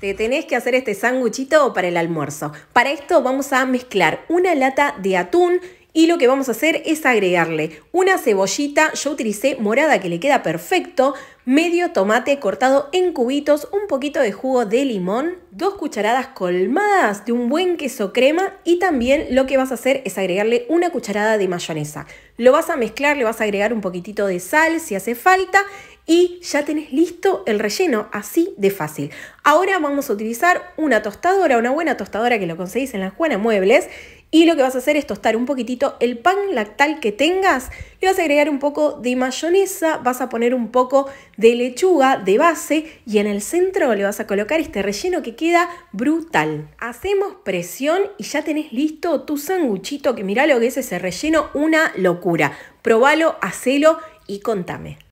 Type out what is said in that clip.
Te tenés que hacer este sanguchito para el almuerzo. Para esto vamos a mezclar una lata de atún y lo que vamos a hacer es agregarle una cebollita, yo utilicé morada que le queda perfecto, medio tomate cortado en cubitos, un poquito de jugo de limón, dos cucharadas colmadas de un buen queso crema y también lo que vas a hacer es agregarle una cucharada de mayonesa. Lo vas a mezclar, le vas a agregar un poquitito de sal si hace falta y ya tenés listo el relleno, así de fácil. Ahora vamos a utilizar una tostadora, una buena tostadora que lo conseguís en las buenas Muebles y lo que vas a hacer es tostar un poquitito el pan lactal que tengas, le vas a agregar un poco de mayonesa, vas a poner un poco de lechuga de base y en el centro le vas a colocar este relleno que queda brutal. Hacemos presión y ya tenés listo tu sanguchito que mirá lo que es ese relleno, una locura. Probalo, hacelo y contame.